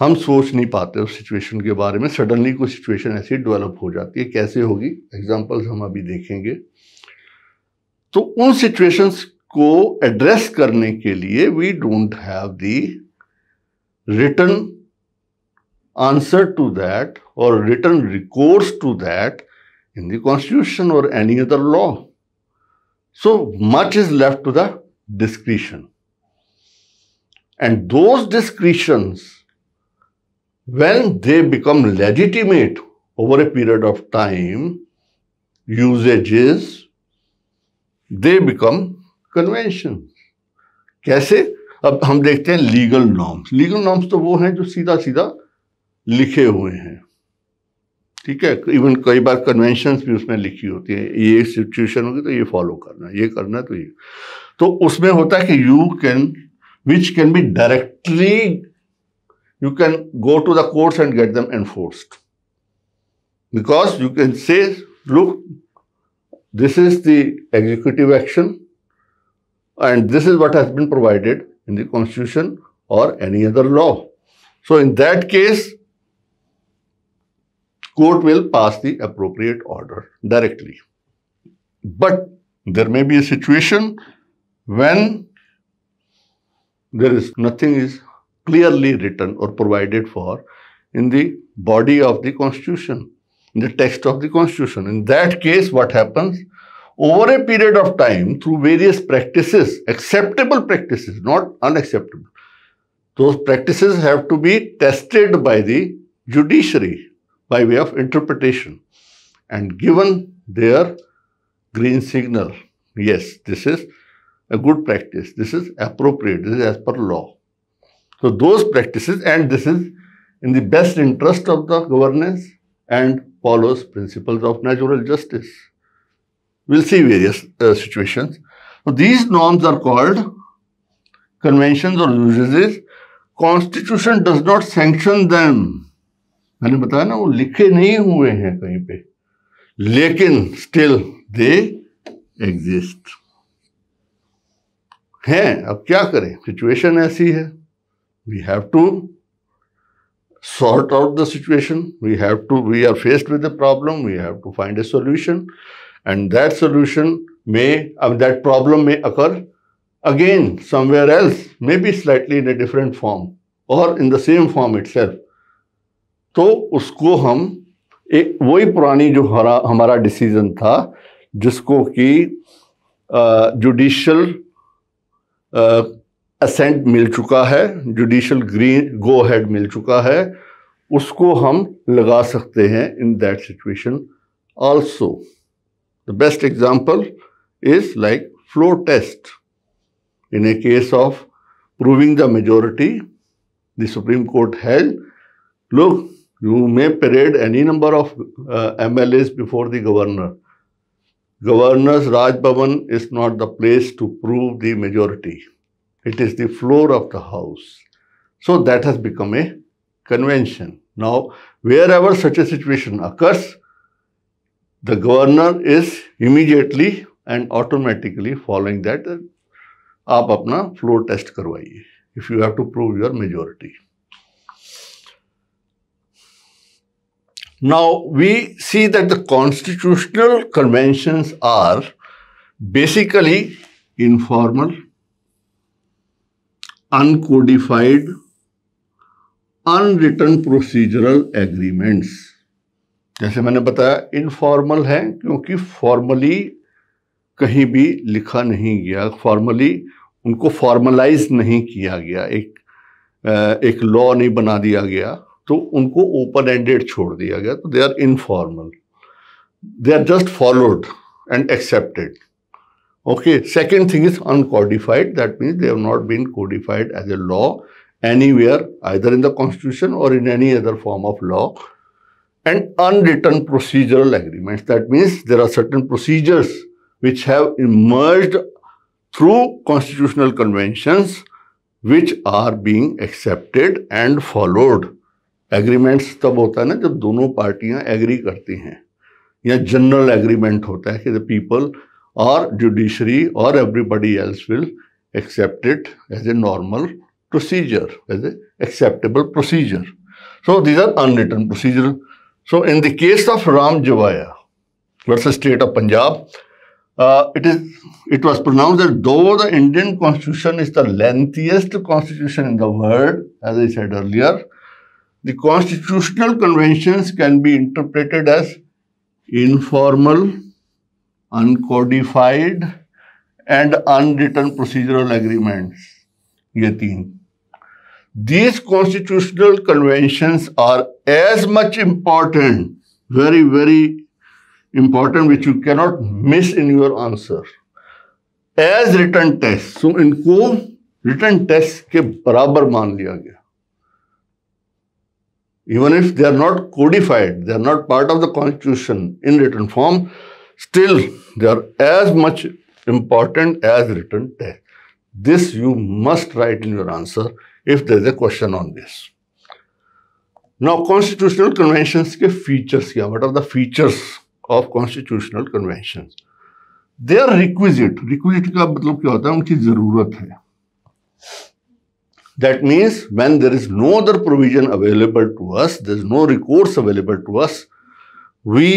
हम सोच नहीं पाते उस situation के बारे में सडनली कोई सिचुएशन ऐसी डेवलप हो जाती है कैसे होगी एग्जांपल्स हम अभी देखेंगे तो उन सिचुएशंस को एड्रेस करने के लिए we don't have the written answer to that और written recourse to that in the constitution और any other law so much is left to the discretion and those discretions when they become legitimate over a period of time, usages, they become conventions. कैसे अब हम देखते हैं legal norms legal norms तो वो हैं जो सीधा सीधा लिखे हुए हैं ठीक है इवन कई बार कन्वेंशंस भी उसमें लिखी होती है ये सिचुएशन होगी तो ये फॉलो करना ये करना है तो ये तो उसमें होता है कि you can which can be directly you can go to the courts and get them enforced. Because you can say, look, this is the executive action and this is what has been provided in the constitution or any other law. So in that case, court will pass the appropriate order directly. But there may be a situation when there is nothing is clearly written or provided for in the body of the constitution, in the text of the constitution. In that case, what happens? Over a period of time, through various practices, acceptable practices, not unacceptable, those practices have to be tested by the judiciary by way of interpretation and given their green signal. Yes, this is a good practice. This is appropriate. This is as per law. So those practices and this is in the best interest of the governance and follows principles of natural justice. We'll see various uh, situations. So these norms are called conventions or usages. Constitution does not sanction them. I बताया ना वो लिखे नहीं हुए हैं कहीं पे लेकिन स्टिल दे एग्जिस्ट हैं अब क्या we have to sort out the situation. We have to, we are faced with a problem. We have to find a solution. And that solution may, uh, that problem may occur again somewhere else, maybe slightly in a different form or in the same form itself. तो उसको हम एक वही पुरानी जो हमारा हमारा decision था जिसको कि जुडिशल uh, असेंट मिल चुका है जुडिशल ग्रीन गो हैड मिल चुका है उसको हम लगा सकते हैं in that situation also the best example is like floor test in a case of proving the majority the Supreme Court has look you may parade any number of MLAs before the governor governors Raj Bhavan is not the place to prove the majority It is the floor of the house. So that has become a convention. Now, wherever such a situation occurs, the governor is immediately and automatically following that uh, आप अपना floor test करवाइए if you have to prove your majority. Now, we see that the constitutional conventions are basically informal uncodified unwritten procedural agreements जैसे मैंने बताया informal है क्योंकि formally कहीं भी लिखा नहीं गया फॉर्मली उनको फॉर्मलाइज नहीं किया गया एक एक लॉ नहीं बना दिया गया तो उनको ओपन एंडेड छोड़ दिया गया तो they are informal they are just followed and accepted Okay, second thing is uncodified. That means they have not been codified as a law anywhere, either in the constitution or in any other form of law. And unwritten procedural agreements. That means there are certain procedures which have emerged through constitutional conventions which are being accepted and followed. Agreements. तब होता है ना जब दोनों पार्टियां agree करती हैं या जनरल एग्रीमेंट होता है कि the or judiciary or everybody else will accept it as a normal procedure, as an acceptable procedure. So these are unwritten procedures. So in the case of Ram Javaya versus state of Punjab, uh, it is it was pronounced that though the Indian constitution is the lengthiest constitution in the world, as I said earlier, the constitutional conventions can be interpreted as informal Uncodified and unwritten procedural agreements. these constitutional conventions are as much important, very, very important, which you cannot miss in your answer, as written test. So, इनको written test ke barabar मान liya gaya. Even if they are not codified, they are not part of the constitution in written form, still they are as much important as written test. This you must write in your answer if there is a question on this. Now, constitutional conventions ke features kya? What are the features of constitutional conventions? They are requisite. Requisite का मतलब क्या होता है? उनकी जरूरत है. That means when there is no other provision available to us, there is no recourse available to us, we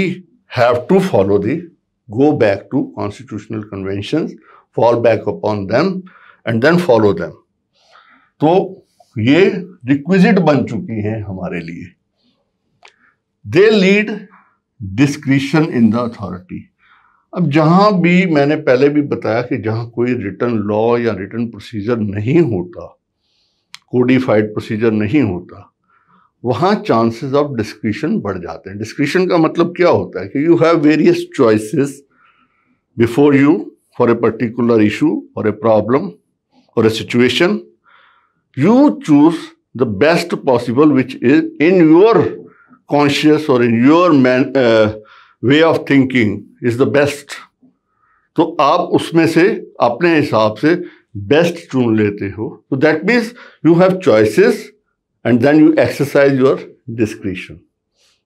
have to follow the go back to constitutional conventions, fall back upon them and then follow them. तो ये requisite बन चुकी हैं हमारे लिए they lead discretion in the authority अब जहां भी मैंने पहले भी बताया कि जहां कोई रिटर्न लॉ या रिटर्न प्रोसीजर नहीं होता कोडिफाइड प्रोसीजर नहीं होता वहाँ चांसेस ऑफ डिस्क्रिशन बढ़ जाते हैं डिस्क्रिशन का मतलब क्या होता है कि you have various choices before you for a particular issue और ए प्रॉब्लम और a situation you choose the best possible which is in your conscious और in your man way of thinking is the best तो आप उसमें से अपने हिसाब से बेस्ट चुन लेते हो तो that means you have choices and then you exercise your discretion.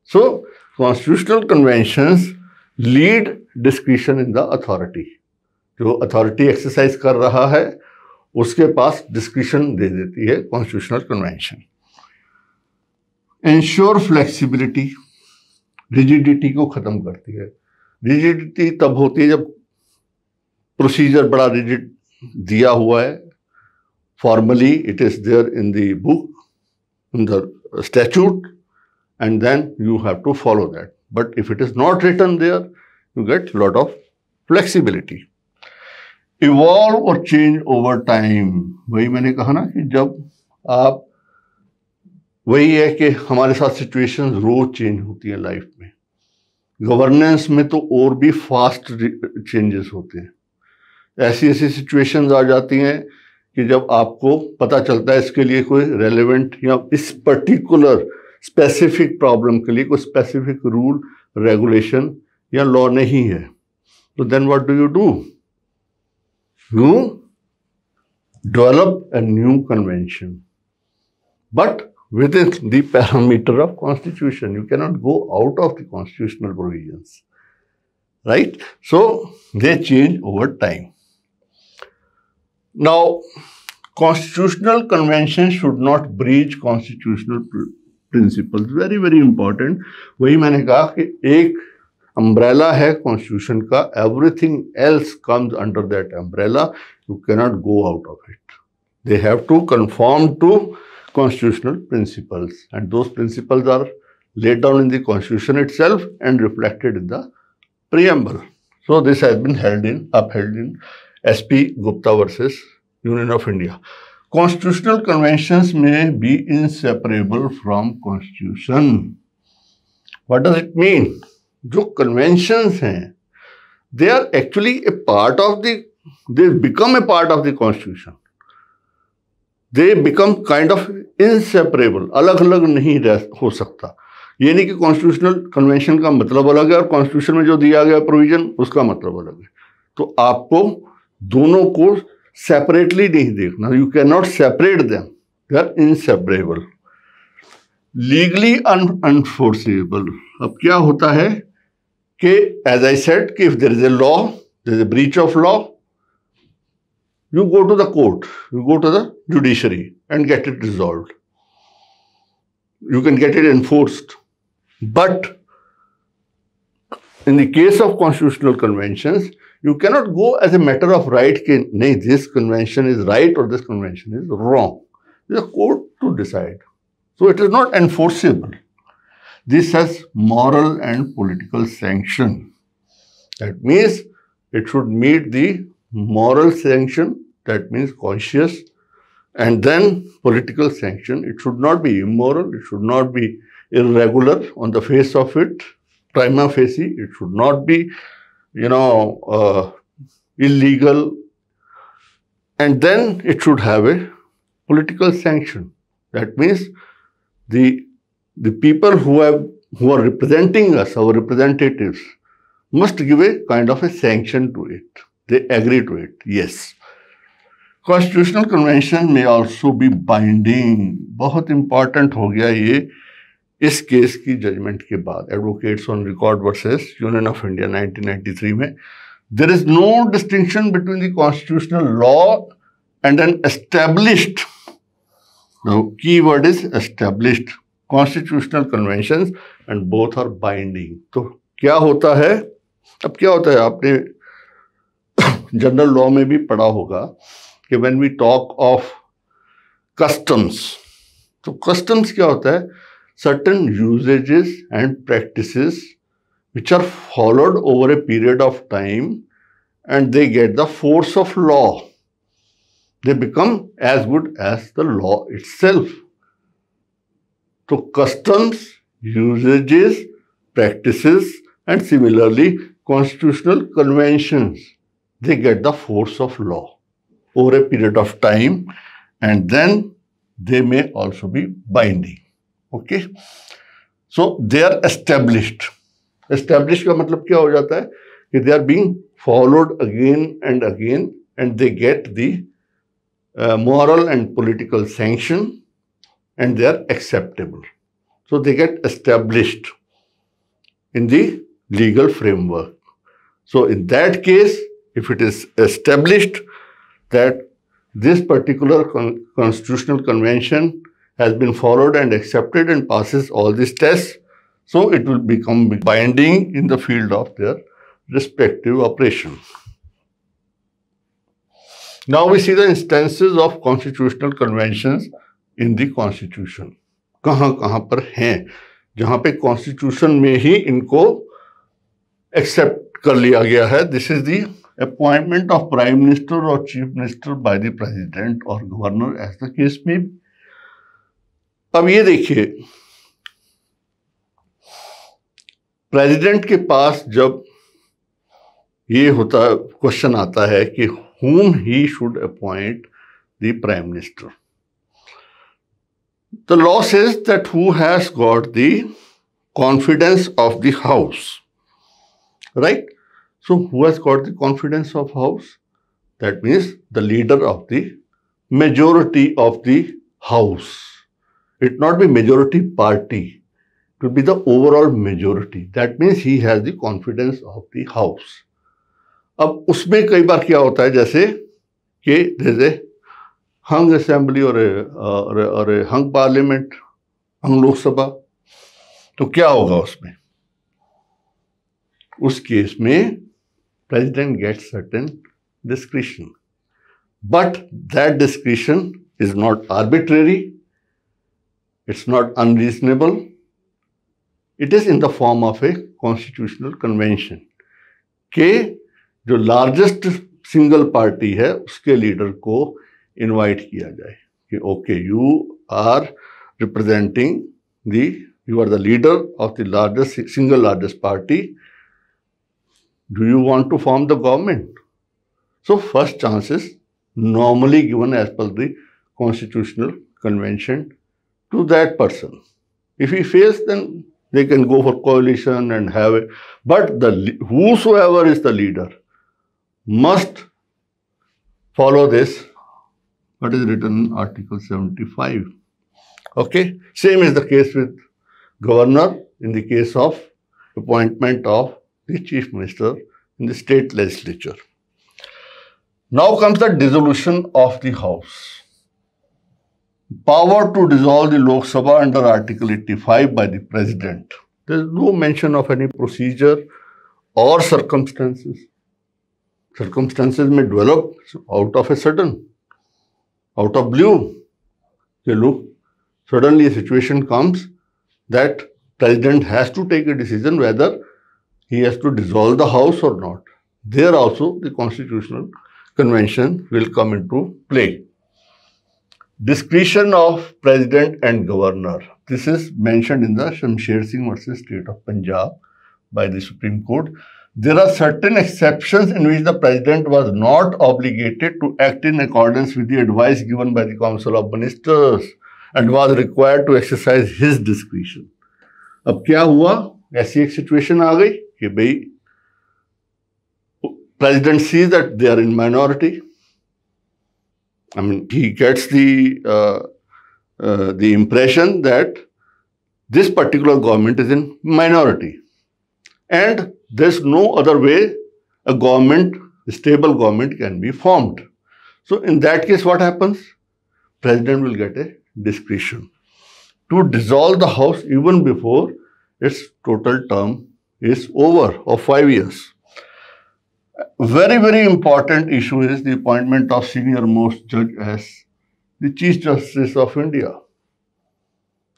So, constitutional conventions lead discretion in the authority. जो authority exercise कर रहा है उसके पास discretion दे देती है constitutional convention. Ensure flexibility, rigidity को ख़त्म करती है रिजिडिटी तब होती है जब प्रोसीजर बड़ा रिजिड दिया हुआ है formally it is there in the book the statute and then you have to follow that. But if it is not written there, you get a lot of flexibility. Evolve or change over time. वही मैंने कहा ना कि जब आप वही है कि हमारे साथ सिचुएशन रोज चेंज होती है लाइफ में गवर्नेंस में तो और भी फास्ट चेंजेस होते हैं ऐसी ऐसी सिचुएशंस आ जाती हैं कि जब आपको पता चलता है इसके लिए कोई रेलिवेंट या इस पर्टिकुलर स्पेसिफिक प्रॉब्लम के लिए कोई स्पेसिफिक रूल रेगुलेशन या लॉ नहीं है तो then what do you do you develop a new convention but within parameter of constitution you cannot go out of the constitutional provision right so they change over time Now, constitutional conventions should not breach constitutional principles. Very, very important. वही मैंने कहा कि एक umbrella है constitution का everything else comes under that umbrella. You cannot go out of it. They have to conform to constitutional principles and those principles are laid down in the constitution itself and reflected in the preamble. So this has been held in, upheld in S P Gupta versus union of India constitutional convention में be inseparable from constitution what does it mean जो conventions हैं they are actually a part of they become a part of the constitution they become kind of inseparable अलग अलग नहीं रह हो सकता ये नहीं कि कॉन्स्टिट्यूशनल कन्वेंशन का मतलब अलग है और कॉन्स्टिट्यूशन में जो दिया गया प्रोविजन उसका मतलब अलग है तो आपको दोनों को सेपरेटली नहीं देखना you can not separate them they are inseparable legally unenforceable अब क्या होता है कि एज आई सेट कि if there is a law there is a breach of law you go to the court you go to the judiciary and get it resolve you can get it enforced but in the case of constitutional convention You cannot go as a matter of right, nay, this convention is right or this convention is wrong. The court to decide. So it is not enforceable. This has moral and political sanction. That means it should meet the moral sanction, that means conscious, and then political sanction. It should not be immoral, it should not be irregular on the face of it, prima facie, it should not be you know, uh, illegal, and then it should have a political sanction. That means the the people who have who are representing us, our representatives, must give a kind of a sanction to it. They agree to it. Yes. Constitutional convention may also be binding. Very important हो गया ये इस case की judgment के बाद advocates on record versus union of India 1993 में there is no distinction between the constitutional law and an established key word is established constitutional convention and both are binding तो क्या होता है अब क्या होता है आपने जनरल लॉ में भी पढ़ा होगा कि when we talk of customs तो कस्टम्स क्या होता है certain usages and practices which are followed over a period of time and they get the force of law. They become as good as the law itself. So customs, usages, practices and similarly constitutional conventions, they get the force of law over a period of time and then they may also be binding. Okay, so they are established. Established का मतलब क्या हो जाता है कि they are being followed again and again and they get the moral and political sanction and they are acceptable. So they get established in the legal framework. So in that case, if it is established that this particular con constitutional convention has been followed and accepted and passes all these tests, so it will become binding in the field of their respective operations. Now we see the instances of constitutional conventions in the constitution. कहाँ कहाँ पर हैं जहाँ पे constitution में ही इनको accept कर लिया गया है This is the appointment of prime minister or chief minister by the president or governor as the case may be. अब ये देखिए प्रेसिडेंट के पास जब ये होता क्वेश्चन आता है कि whom he should appoint the prime minister the law says that who has got the confidence of the house right so who has got the confidence of house that means the leader of the majority of the house it not be majority party, it will be the overall majority. That means he has the confidence of the अब उसमें कई बार क्या होता है जैसे कि जैसे हंग assembly और और हंग पार्लियामेंट हंग लोकसभा तो क्या होगा उसमें उस केस में president get certain description but that description is not arbitrary It's not unreasonable. It is in the form of a constitutional convention. K, the largest single party है उसके leader. को invite किया जाए कि okay you are you are the leader of the largest single largest party do you want to form the government so first chance is normally given as per the constitutional convention to that person. If he fails, then they can go for coalition and have it. But the whosoever is the leader must follow this, what is written in Article 75. Okay? Same is the case with governor in the case of appointment of the chief minister in the state legislature. Now comes the dissolution of the house power to dissolve the Lok Sabha under Article 85 by the President. There is no mention of any procedure or circumstances. Circumstances may develop out of a sudden, out of blue. Okay, look, suddenly a situation comes that President has to take a decision whether he has to dissolve the House or not. There also the Constitutional Convention will come into play. Discretion of President and Governor. This is mentioned in the Shamsher Singh versus State of Punjab by the Supreme Court. There are certain exceptions in which the President was not obligated to act in accordance with the advice given by the Council of Ministers and was required to exercise his discretion. अब क्या हुआ ऐसी एक situation आ गई कि भाई president see that they are in minority I mean, he gets the uh, uh, the impression that this particular government is in minority, and there's no other way a government, a stable government, can be formed. So, in that case, what happens? President will get a discretion to dissolve the house even before its total term is over, of five years very, very important issue is the appointment of senior most judge as the Chief Justice of India.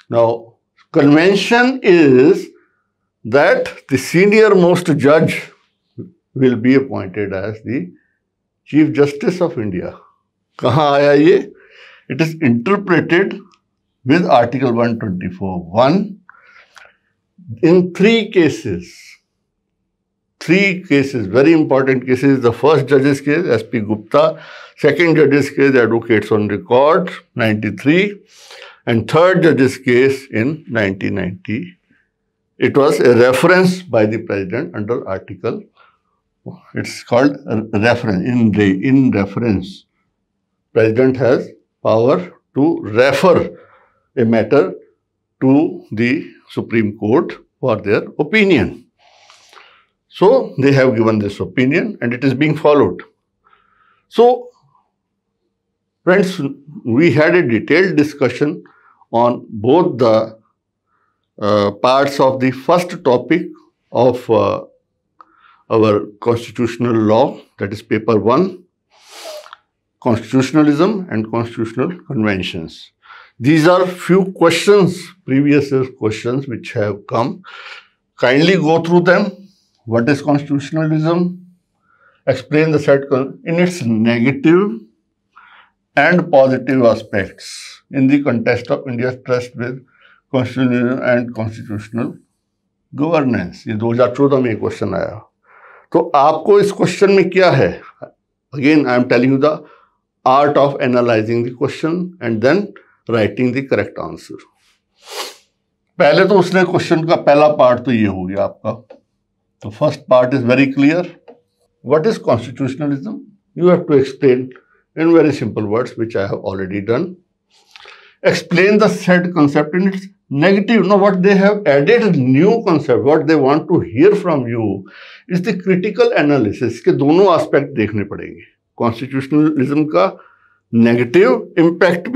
Now, convention is that the senior most judge will be appointed as the Chief Justice of India. कहाँ आया ये? It is interpreted with Article 124.1 in three cases three cases, very important cases. The first judge's case, S.P. Gupta. Second judge's case, Advocates on Record, 93. And third judge's case in 1990. It was a reference by the president under Article. It's called reference, in, re, in reference. President has power to refer a matter to the Supreme Court for their opinion. So they have given this opinion and it is being followed. So friends, we had a detailed discussion on both the uh, parts of the first topic of uh, our constitutional law, that is paper 1, constitutionalism and constitutional conventions. These are few questions, previous questions which have come. Kindly go through them What is constitutionalism? Explain the set in its negative and positive aspects in the context of India's trust with constitutionalism and constitutional governance ये 2014 में ये question आया तो आपको इस question में क्या है again I am telling you the art of analysing the question and then writing the correct answer पहले तो उसने क्वेश्चन का पहला पार्ट तो ये हो गया आपका The first part is very clear. What is constitutionalism? You have to explain in very simple words, which I have already done. Explain the said concept in its negative. Now, what they have added new concept, what they want to hear from you is the critical analysis. के दोनों aspect देखने पड़ेंगे constitutionalism का negative impact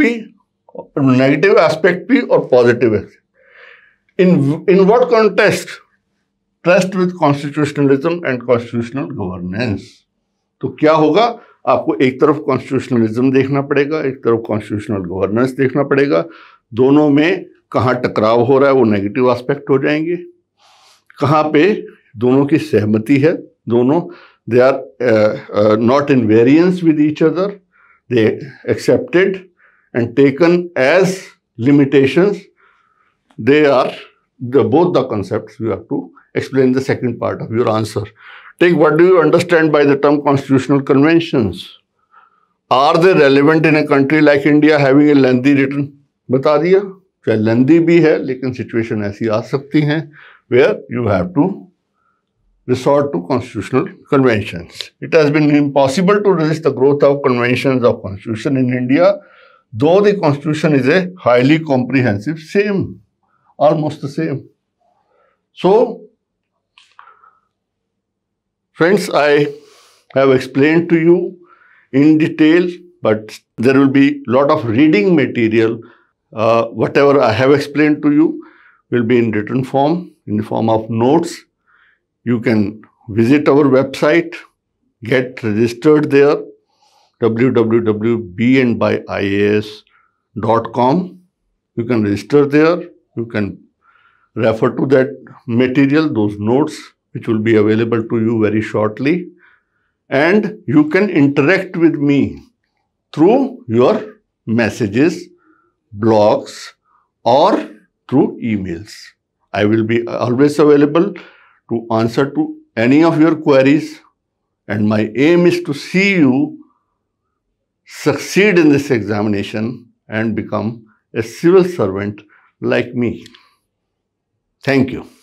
negative aspect, aspect भी और positive in in trust with constitutionalism and constitutional governance तो क्या होगा आपको एक तरफ कॉन्स्टिट्यूशनलिज्म देखना पड़ेगा एक तरफ कॉन्स्टिट्यूशनल गवर्नेंस देखना पड़ेगा दोनों में कहाँ टकराव हो रहा है वो नेगेटिव आस्पेक्ट हो जाएंगे कहाँ पे दोनों की सहमति है दोनों they are not in variance with each other they accepted and taken as limitations they are the, both the concepts, you have to explain the second part of your answer. Take what do you understand by the term constitutional conventions? Are they relevant in a country like India having a lengthy written? बता दिया चाहे लेंदी भी है लेकिन situation ऐसी आ सकती हैं where you have to resort to constitutional conventions. It has been impossible to resist the growth of conventions of constitution in India, though the constitution is a highly comprehensive same almost the same. So, friends, I have explained to you in detail, but there will be lot of reading material. Uh, whatever I have explained to you will be in written form, in the form of notes. You can visit our website, get registered there, www.bnbyias.com. You can register there you can refer to that material, those notes, which will be available to you very shortly. And you can interact with me through your messages, blogs, or through emails. I will be always available to answer to any of your queries. And my aim is to see you succeed in this examination and become a civil servant like me. Thank you.